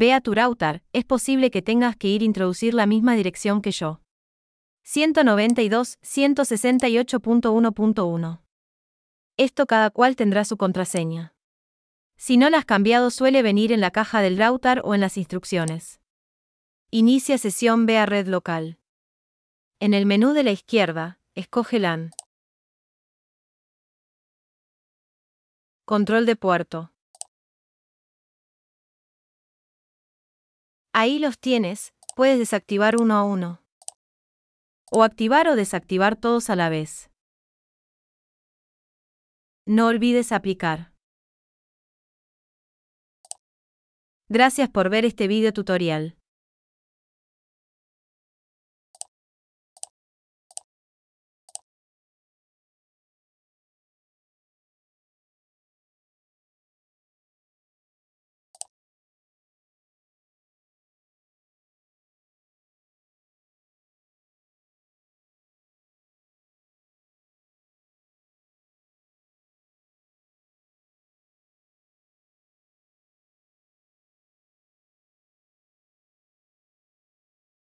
Ve a router. es posible que tengas que ir introducir la misma dirección que yo. 192.168.1.1 Esto cada cual tendrá su contraseña. Si no la has cambiado suele venir en la caja del router o en las instrucciones. Inicia sesión Ve a red local. En el menú de la izquierda, escoge LAN. Control de puerto. Ahí los tienes, puedes desactivar uno a uno. O activar o desactivar todos a la vez. No olvides aplicar. Gracias por ver este video tutorial.